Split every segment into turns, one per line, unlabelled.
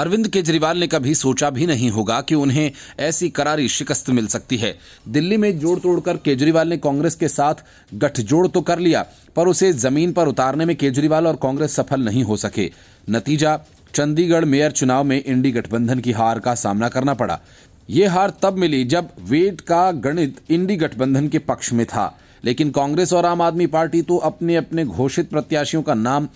अरविंद केजरीवाल ने कभी सोचा भी नहीं होगा कि उन्हें ऐसी करारी शिकस्त मिल सकती है दिल्ली में जोड़ तोड़ कर केजरीवाल ने कांग्रेस के साथ गठजोड़ तो कर लिया पर उसे जमीन पर उतारने में केजरीवाल और कांग्रेस सफल नहीं हो सके नतीजा चंडीगढ़ मेयर चुनाव में इंडी गठबंधन की हार का सामना करना पड़ा ये हार तब मिली जब वेट का गणित इंडी गठबंधन के पक्ष में था लेकिन कांग्रेस और आम आदमी पार्टी तो अपने अपने घोषित प्रत्याशियों का नाम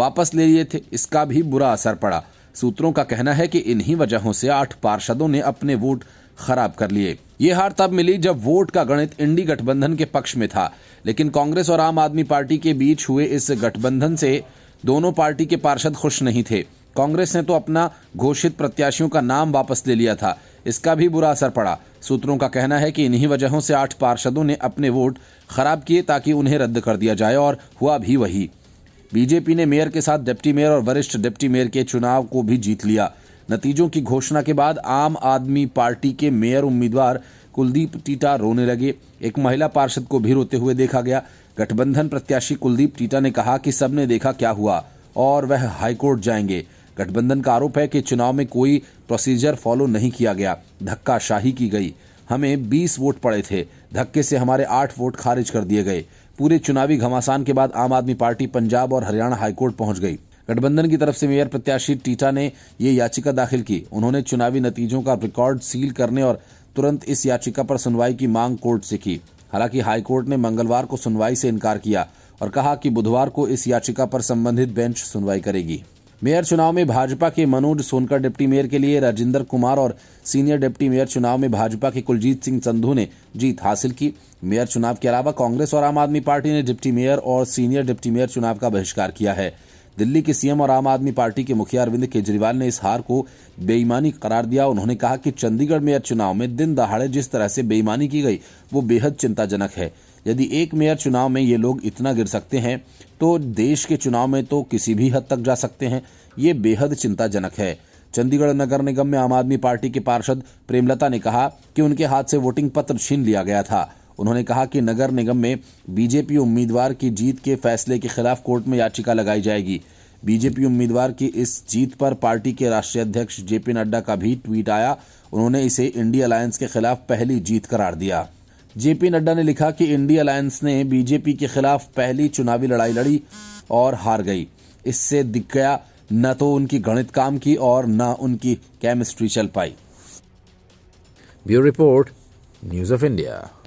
वापस ले लिए थे इसका भी बुरा असर पड़ा सूत्रों का कहना है कि इन्हीं वजहों से आठ पार्षदों ने अपने वोट खराब कर लिए ये हार तब मिली जब वोट का गणित इंडी गठबंधन के पक्ष में था लेकिन कांग्रेस और आम आदमी पार्टी के बीच हुए इस गठबंधन से दोनों पार्टी के पार्षद खुश नहीं थे कांग्रेस ने तो अपना घोषित प्रत्याशियों का नाम वापस ले लिया था इसका भी बुरा असर पड़ा सूत्रों का कहना है कि इन्हीं वजहों से आठ पार्षदों ने अपने वोट खराब किए ताकि उन्हें रद्द कर दिया जाए और हुआ भी वही बीजेपी ने मेयर के साथ डिप्टी मेयर और वरिष्ठ डिप्टी मेयर के चुनाव को भी जीत लिया नतीजों की घोषणा के बाद आम आदमी पार्टी के मेयर उम्मीदवार कुलदीप टीटा रोने लगे एक महिला पार्षद को भी रोते हुए देखा गया गठबंधन प्रत्याशी कुलदीप टीटा ने कहा कि सबने देखा क्या हुआ और वह हाईकोर्ट जाएंगे गठबंधन का आरोप है कि चुनाव में कोई प्रोसीजर फॉलो नहीं किया गया धक्काशाही की गई हमें 20 वोट पड़े थे धक्के से हमारे 8 वोट खारिज कर दिए गए पूरे चुनावी घमासान के बाद आम आदमी पार्टी पंजाब और हरियाणा हाईकोर्ट पहुंच गई गठबंधन की तरफ से मेयर प्रत्याशी टीटा ने ये याचिका दाखिल की उन्होंने चुनावी नतीजों का रिकॉर्ड सील करने और तुरंत इस याचिका पर सुनवाई की मांग कोर्ट से की हालांकि हाईकोर्ट ने मंगलवार को सुनवाई से इनकार किया और कहा कि बुधवार को इस याचिका पर संबंधित बेंच सुनवाई करेगी मेयर चुनाव में भाजपा के मनोज सोनकर डिप्टी मेयर के लिए राजेंद्र कुमार और सीनियर डिप्टी मेयर चुनाव में भाजपा के कुलजीत सिंह संधू ने जीत हासिल की मेयर चुनाव के अलावा कांग्रेस और आम आदमी पार्टी ने डिप्टी मेयर और सीनियर डिप्टी मेयर चुनाव का बहिष्कार किया है दिल्ली के सीएम और आम आदमी पार्टी के मुखिया अरविंद केजरीवाल ने इस हार को बेईमानी करार दिया उन्होंने कहा कि चंडीगढ़ मेयर चुनाव में दिन दहाड़े जिस तरह से बेईमानी की गई वो बेहद चिंताजनक है यदि एक मेयर चुनाव में ये लोग इतना गिर सकते हैं तो देश के चुनाव में तो किसी भी हद तक जा सकते हैं ये बेहद चिंताजनक है चंडीगढ़ नगर निगम में आम आदमी पार्टी के पार्षद प्रेमलता ने कहा कि उनके हाथ से वोटिंग पत्र छीन लिया गया था उन्होंने कहा कि नगर निगम में बीजेपी उम्मीदवार की जीत के फैसले के खिलाफ कोर्ट में याचिका लगाई जाएगी बीजेपी उम्मीदवार की इस जीत पर पार्टी के राष्ट्रीय अध्यक्ष जेपी नड्डा का भी ट्वीट आया उन्होंने इसे इंडिया अलायंस के खिलाफ पहली जीत करार दिया जेपी नड्डा ने लिखा कि इंडिया अलायंस ने बीजेपी के खिलाफ पहली चुनावी लड़ाई लड़ी और हार गई इससे दिख गया न तो उनकी गणित काम की और न उनकी केमिस्ट्री चल पाई bureau report news of India